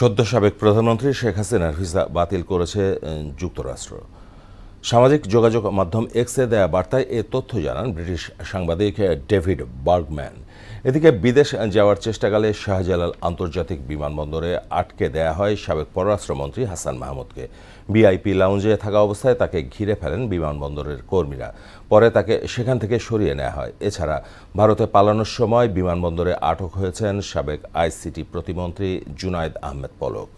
সদ্য সাবেক প্রধানমন্ত্রী শেখ হাসিনার ভিসা বাতিল করেছে যুক্তরাষ্ট্র সামাজিক যোগাযোগ মাধ্যম এক্সে দেয়া বার্তায় এ তথ্য জানান ব্রিটিশ সাংবাদিক ডেভিড বার্গম্যান এদিকে বিদেশ যাওয়ার চেষ্টাকালে শাহজালাল আন্তর্জাতিক বিমানবন্দরে আটকে দেয়া হয় সাবেক পররাষ্ট্রমন্ত্রী হাসান মাহমুদকে বিআইপি লাউঞ্জে থাকা অবস্থায় তাকে ঘিরে ফেলেন বিমানবন্দরের কর্মীরা পরে তাকে সেখান থেকে সরিয়ে নেওয়া হয় এছাড়া ভারতে পালানোর সময় বিমানবন্দরে আটক হয়েছেন সাবেক আইসিটি প্রতিমন্ত্রী জুনায়দ আহমেদ পলক